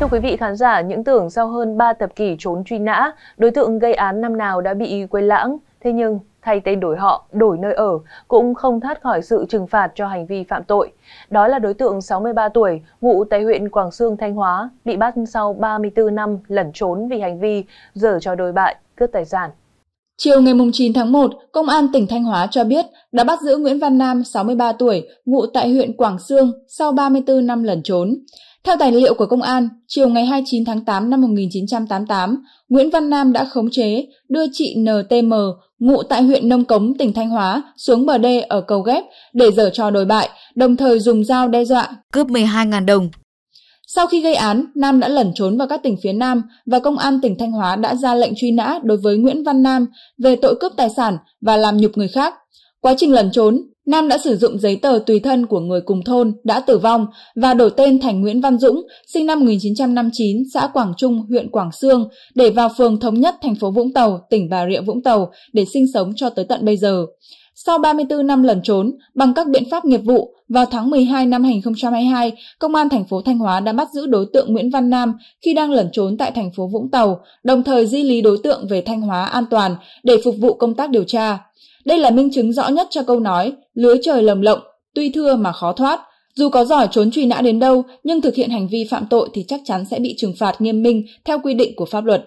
Thưa quý vị khán giả, những tưởng sau hơn 3 tập kỷ trốn truy nã, đối tượng gây án năm nào đã bị quên lãng. Thế nhưng, thay tên đổi họ, đổi nơi ở cũng không thoát khỏi sự trừng phạt cho hành vi phạm tội. Đó là đối tượng 63 tuổi, ngụ tại huyện Quảng Sương, Thanh Hóa, bị bắt sau 34 năm lẩn trốn vì hành vi dở cho đồi bại, cướp tài sản. Chiều ngày 9 tháng 1, Công an tỉnh Thanh Hóa cho biết đã bắt giữ Nguyễn Văn Nam, 63 tuổi, ngụ tại huyện Quảng Sương sau 34 năm lẩn trốn. Theo tài liệu của công an, chiều ngày 29 tháng 8 năm 1988, Nguyễn Văn Nam đã khống chế, đưa chị NTM, ngụ tại huyện Nông Cống, tỉnh Thanh Hóa, xuống bờ đê ở cầu ghép để dở trò đồi bại, đồng thời dùng dao đe dọa. Cướp 12.000 đồng sau khi gây án, Nam đã lẩn trốn vào các tỉnh phía Nam và công an tỉnh Thanh Hóa đã ra lệnh truy nã đối với Nguyễn Văn Nam về tội cướp tài sản và làm nhục người khác. Quá trình lẩn trốn, Nam đã sử dụng giấy tờ tùy thân của người cùng thôn đã tử vong và đổi tên thành Nguyễn Văn Dũng, sinh năm 1959, xã Quảng Trung, huyện Quảng Sương, để vào phường Thống Nhất, thành phố Vũng Tàu, tỉnh Bà Rịa Vũng Tàu để sinh sống cho tới tận bây giờ. Sau 34 năm lẩn trốn, bằng các biện pháp nghiệp vụ, vào tháng 12 năm 2022, Công an thành phố Thanh Hóa đã bắt giữ đối tượng Nguyễn Văn Nam khi đang lẩn trốn tại thành phố Vũng Tàu, đồng thời di lý đối tượng về Thanh Hóa an toàn để phục vụ công tác điều tra. Đây là minh chứng rõ nhất cho câu nói, lưới trời lầm lộng, tuy thưa mà khó thoát. Dù có giỏi trốn truy nã đến đâu, nhưng thực hiện hành vi phạm tội thì chắc chắn sẽ bị trừng phạt nghiêm minh theo quy định của pháp luật.